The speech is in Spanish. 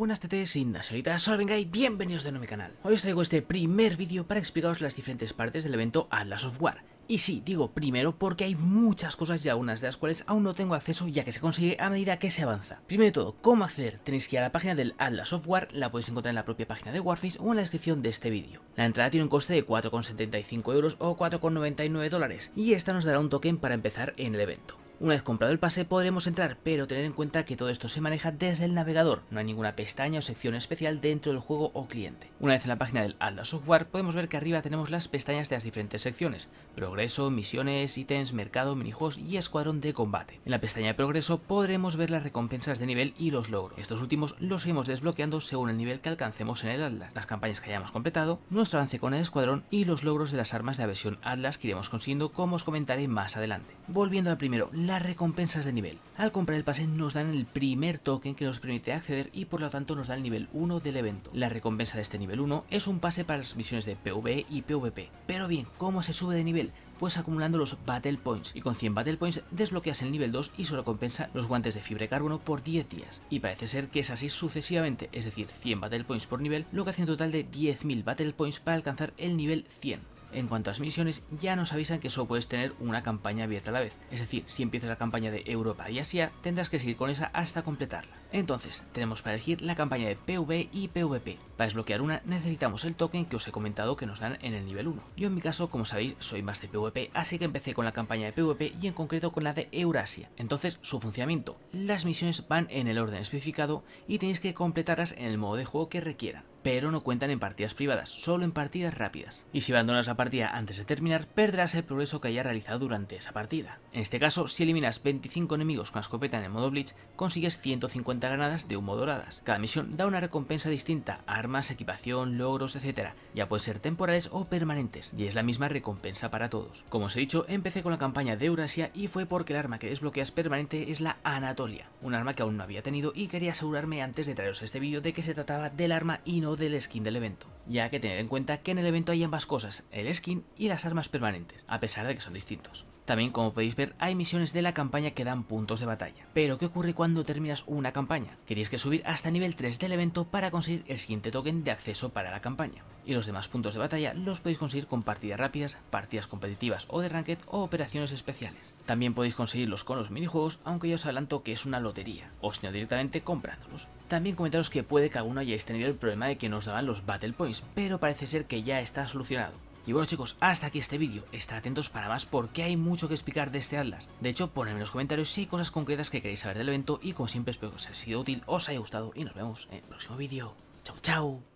buenas tetes, y naseoritas, soy venga y bienvenidos de nuevo a mi canal. Hoy os traigo este primer vídeo para explicaros las diferentes partes del evento Atlas of War. Y sí, digo primero porque hay muchas cosas y algunas de las cuales aún no tengo acceso ya que se consigue a medida que se avanza. Primero de todo, ¿cómo acceder? Tenéis que ir a la página del Atlas of War, la podéis encontrar en la propia página de Warface o en la descripción de este vídeo. La entrada tiene un coste de 4,75 euros o 4,99 dólares y esta nos dará un token para empezar en el evento. Una vez comprado el pase podremos entrar, pero tener en cuenta que todo esto se maneja desde el navegador, no hay ninguna pestaña o sección especial dentro del juego o cliente. Una vez en la página del Atlas Software podemos ver que arriba tenemos las pestañas de las diferentes secciones, progreso, misiones, ítems, mercado, minijuegos y escuadrón de combate. En la pestaña de progreso podremos ver las recompensas de nivel y los logros. Estos últimos los seguimos desbloqueando según el nivel que alcancemos en el Atlas, las campañas que hayamos completado, nuestro avance con el escuadrón y los logros de las armas de la versión Atlas que iremos consiguiendo como os comentaré más adelante. Volviendo al primero, las recompensas de nivel. Al comprar el pase nos dan el primer token que nos permite acceder y por lo tanto nos da el nivel 1 del evento. La recompensa de este nivel 1 es un pase para las misiones de PvE y PvP. Pero bien, ¿cómo se sube de nivel? pues acumulando los Battle Points. Y con 100 Battle Points desbloqueas el nivel 2 y solo compensa los guantes de fibra de carbono por 10 días. Y parece ser que es así sucesivamente, es decir, 100 Battle Points por nivel, lo que hace un total de 10.000 Battle Points para alcanzar el nivel 100 en cuanto a las misiones, ya nos avisan que solo puedes tener una campaña abierta a la vez. Es decir, si empiezas la campaña de Europa y Asia, tendrás que seguir con esa hasta completarla. Entonces, tenemos para elegir la campaña de Pv y PvP. Para desbloquear una, necesitamos el token que os he comentado que nos dan en el nivel 1. Yo en mi caso, como sabéis, soy más de PvP, así que empecé con la campaña de PvP y en concreto con la de Eurasia. Entonces, su funcionamiento las misiones van en el orden especificado y tenéis que completarlas en el modo de juego que requieran, pero no cuentan en partidas privadas, solo en partidas rápidas. Y si abandonas la partida antes de terminar, perderás el progreso que hayas realizado durante esa partida. En este caso, si eliminas 25 enemigos con la escopeta en el modo Blitz, consigues 150 granadas de humo doradas. Cada misión da una recompensa distinta, armas, equipación, logros, etc. Ya pueden ser temporales o permanentes, y es la misma recompensa para todos. Como os he dicho, empecé con la campaña de Eurasia y fue porque el arma que desbloqueas permanente es la anatomía un arma que aún no había tenido y quería asegurarme antes de traeros este vídeo de que se trataba del arma y no del skin del evento ya que tener en cuenta que en el evento hay ambas cosas, el skin y las armas permanentes, a pesar de que son distintos. También, como podéis ver, hay misiones de la campaña que dan puntos de batalla. Pero, ¿qué ocurre cuando terminas una campaña? Queréis que subir hasta nivel 3 del evento para conseguir el siguiente token de acceso para la campaña. Y los demás puntos de batalla los podéis conseguir con partidas rápidas, partidas competitivas o de ranked o operaciones especiales. También podéis conseguirlos con los minijuegos, aunque ya os adelanto que es una lotería, o si directamente comprándolos. También comentaros que puede que alguno hayáis tenido el problema de que nos daban los Battle Points, pero parece ser que ya está solucionado. Y bueno chicos, hasta aquí este vídeo, estad atentos para más porque hay mucho que explicar de este Atlas. De hecho, ponedme en los comentarios si hay cosas concretas que queréis saber del evento y como siempre espero que os haya sido útil, os haya gustado y nos vemos en el próximo vídeo. Chao, chao.